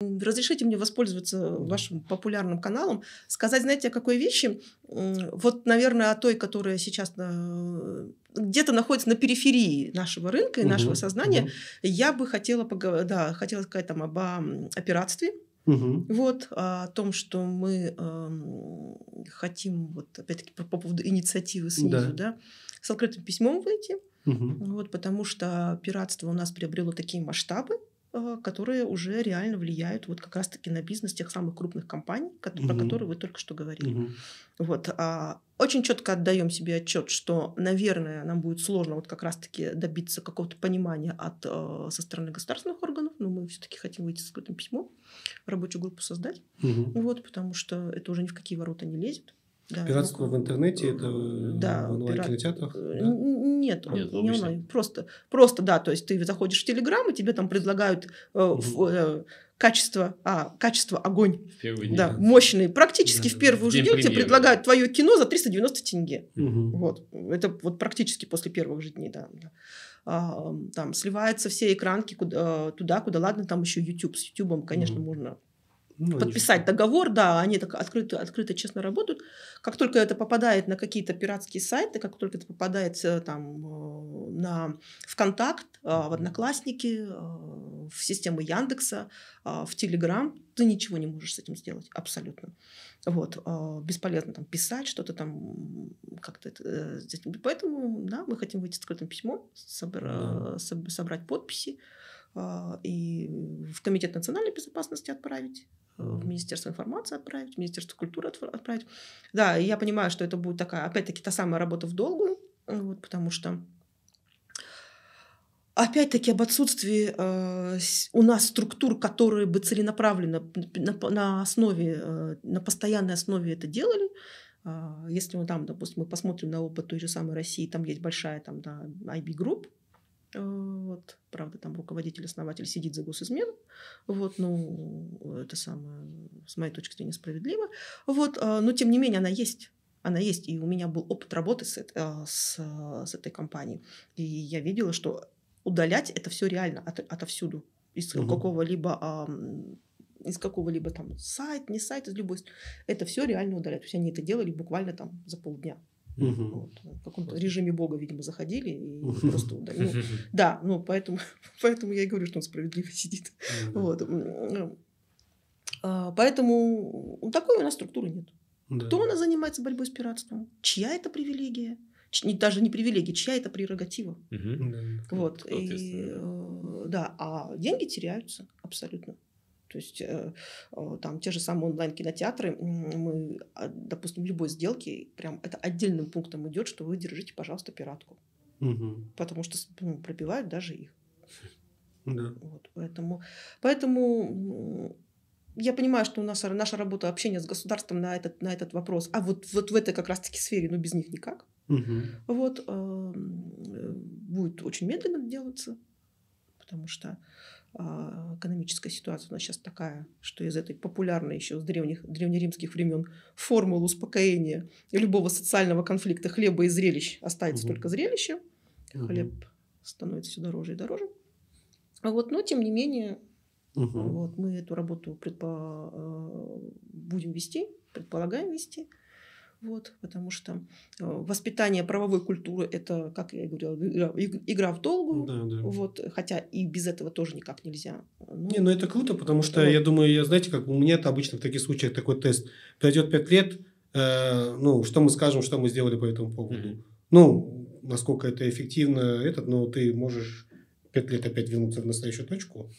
Разрешите мне воспользоваться вашим популярным каналом, сказать, знаете, о какой вещи? Вот, наверное, о той, которая сейчас на... где-то находится на периферии нашего рынка и угу, нашего сознания. Угу. Я бы хотела поговорить, да, хотела сказать там об, о Угу. Вот о том, что мы э, хотим, вот опять-таки по, по поводу инициативы снизу, да. да, с открытым письмом выйти, угу. вот, потому что пиратство у нас приобрело такие масштабы, а, которые уже реально влияют вот как раз-таки на бизнес тех самых крупных компаний, угу. про которые вы только что говорили. Угу. Вот. А, очень четко отдаем себе отчет, что, наверное, нам будет сложно вот как раз-таки добиться какого-то понимания от, а, со стороны государственных органов, но мы все-таки хотим выйти с каким-то письмом, рабочую группу создать, угу. вот, потому что это уже ни в какие ворота не лезет. Да, Пиратство ну, в интернете это э, э, да, онлайн-кинотеатрах? Пират... Э, да? Нет, Нет не онлайн. Просто, просто, да, то есть ты заходишь в Телеграм, и тебе там предлагают э, угу. э, качество, а, качество огонь. Первый да, день. мощный. Практически да, в первую же неделю тебе предлагают твое кино за 390 тенге. Угу. Вот. Это вот практически после первых же дней, да. да. А, там сливаются все экранки куда, туда, куда, ладно, там еще YouTube. С YouTube, конечно, угу. можно ну, подписать договор, да, они так открыто, открыто, честно работают. Как только это попадает на какие-то пиратские сайты, как только это попадает э, там э, на ВКонтакт, в э, Одноклассники, в систему Яндекса, в Телеграм, ты ничего не можешь с этим сделать абсолютно. Вот, бесполезно там писать что-то там как-то Поэтому, да, мы хотим выйти с открытым письмом, собра- собрать подписи, а, и в Комитет национальной безопасности отправить, в Министерство информации отправить, в Министерство культуры отправить. Да, я понимаю, что это будет такая, опять-таки, та самая работа в долгую, вот, потому что опять-таки об отсутствии э, у нас структур, которые бы целенаправленно на, на основе, э, на постоянной основе это делали. Э, если мы там, допустим, мы посмотрим на опыт той же самой России, там есть большая там, да, IB-групп, Э, вот. Правда, там руководитель-основатель сидит за госизмену. Вот, ну, это самое, с моей точки зрения, справедливо. Вот, а, но, тем не менее, она есть. Она есть, и у меня был опыт работы с, а, с, а, с этой компанией. И я видела, что удалять это все реально от, отовсюду. Из угу. какого-либо из какого-либо там сайта не сайта из любой. Это все реально удалять. То есть они это делали буквально там за полдня. Угу. Вот. В каком-то режиме Бога, видимо, заходили и просто да, ну, да, ну поэтому, поэтому я и говорю, что он справедливо сидит. Угу. Вот. А, поэтому такой у нас структуры нет. Да. Кто она занимается борьбой с пиратством? Чья это привилегия? Ч, даже не привилегия, чья это прерогатива? Угу. Вот. Ну, и, э, да, а деньги теряются абсолютно. То есть э, э, там те же самые онлайн-кинотеатры, мы, а, допустим, любой сделки, прям это отдельным пунктом идет, что вы держите, пожалуйста, пиратку. Угу. Потому что ну, пробивают даже их. Да. Вот, поэтому, поэтому я понимаю, что у нас наша работа общения с государством на этот, на этот вопрос, а вот, вот в этой как раз-таки сфере, ну, без них никак. Угу. Вот, эм, э, будет очень медленно делаться потому что а, экономическая ситуация у нас сейчас такая, что из этой популярной еще с древних, древнеримских времен формулы успокоения любого социального конфликта хлеба и зрелищ останется угу. только зрелище. Угу. Хлеб становится все дороже и дороже. А вот, но тем не менее, угу. вот, мы эту работу предпо... А, будем вести, предполагаем вести. Вот, потому что э, воспитание правовой культуры – это, как я говорила, игра, игра в долгую. Ну да, да. Вот, хотя и без этого тоже никак нельзя. Ну, не, ну это круто, потому что, вот. я думаю, я, знаете, как у меня это обычно в таких случаях такой тест. Пройдет 5 лет, э, ну, что мы скажем, что мы сделали по этому поводу. Mm-hmm. Ну, насколько это эффективно, этот, но ну, ты можешь 5 лет опять вернуться в настоящую точку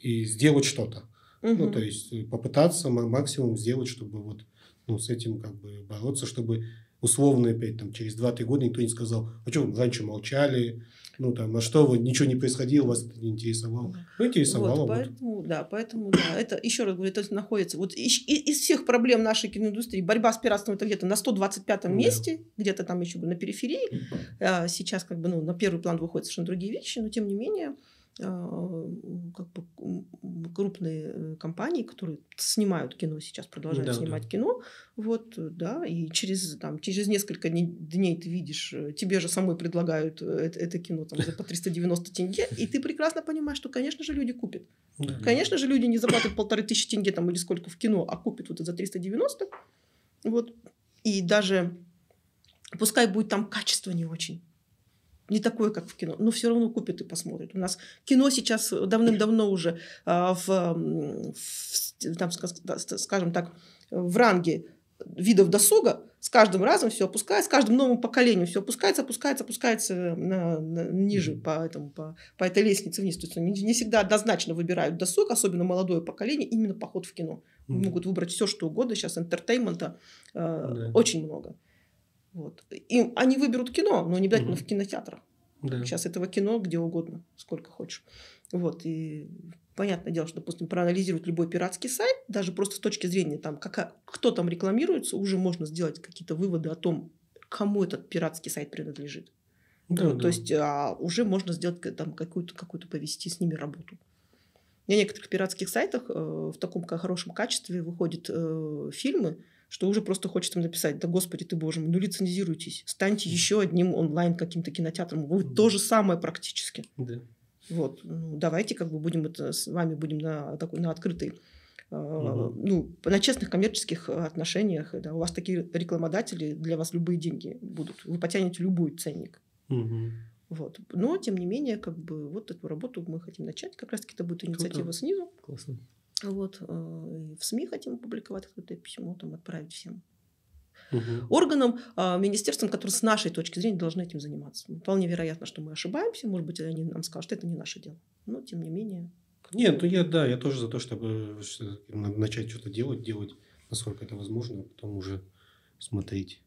и сделать что-то. Угу. Ну, то есть э, попытаться максимум сделать, чтобы вот ну, с этим как бы бороться, чтобы условно опять там через 2-3 года никто не сказал, а что вы раньше молчали, ну там, а что вы, ничего не происходило, вас это не интересовало. Ну, интересовало. Вот, поэтому, вот. да, поэтому, да, это, еще раз говорю, это находится, вот из, из всех проблем нашей киноиндустрии, борьба с пиратством это где-то на 125 месте, да. где-то там еще на периферии, а, сейчас как бы, ну, на первый план выходят совершенно другие вещи, но тем не менее, а, как бы крупные э, компании, которые снимают кино сейчас, продолжают да, снимать да. кино, вот, э, да, и через, там, через несколько дней, ты видишь, э, тебе же самой предлагают это, это кино там, за по 390 тенге, и ты прекрасно понимаешь, что, конечно же, люди купят. Да. Конечно же, люди не заплатят полторы тысячи тенге там, или сколько в кино, а купят вот за 390, вот, и даже пускай будет там качество не очень, не такое, как в кино, но все равно купит и посмотрит. У нас кино сейчас давным-давно уже а, в, в там, скажем так, в ранге видов досуга с каждым разом все опускается, с каждым новым поколением все опускается, опускается, опускается э, на, на, ниже по, этому, по, по этой лестнице вниз. То есть не, не всегда однозначно выбирают досуг, особенно молодое поколение, именно поход в кино. Mm-hmm. Могут выбрать все, что угодно. Сейчас интертеймента э, yeah. очень много. Вот. И они выберут кино, но не обязательно угу. в кинотеатрах. Да. Сейчас этого кино где угодно, сколько хочешь. Вот. И понятное дело, что, допустим, проанализировать любой пиратский сайт, даже просто с точки зрения, там, как, кто там рекламируется, уже можно сделать какие-то выводы о том, кому этот пиратский сайт принадлежит. Да, да. То есть а, уже можно сделать там какую-то какую-то повести с ними работу. На некоторых пиратских сайтах э, в таком хорошем качестве выходят э, фильмы что уже просто хочется написать, да господи ты боже мой, ну лицензируйтесь, станьте еще одним онлайн каким-то кинотеатром, вы mm то же самое практически. Да. Вот, ну, давайте как бы будем это с вами будем на такой на открытой угу. ну, на честных коммерческих отношениях. Да, у вас такие рекламодатели, для вас любые деньги будут. Вы потянете любой ценник. Угу. Вот. Но, тем не менее, как бы вот эту работу мы хотим начать. Как раз-таки это будет инициатива Круто. снизу. Классно вот, э, в СМИ хотим опубликовать открытое письмо, там, отправить всем угу. органам, а, министерствам, которые с нашей точки зрения должны этим заниматься. Ну, вполне вероятно, что мы ошибаемся, может быть, они нам скажут, что это не наше дело. Но, тем не менее... Нет, ну я, да, я тоже за то, чтобы начать что-то делать, делать, насколько это возможно, а потом уже смотреть.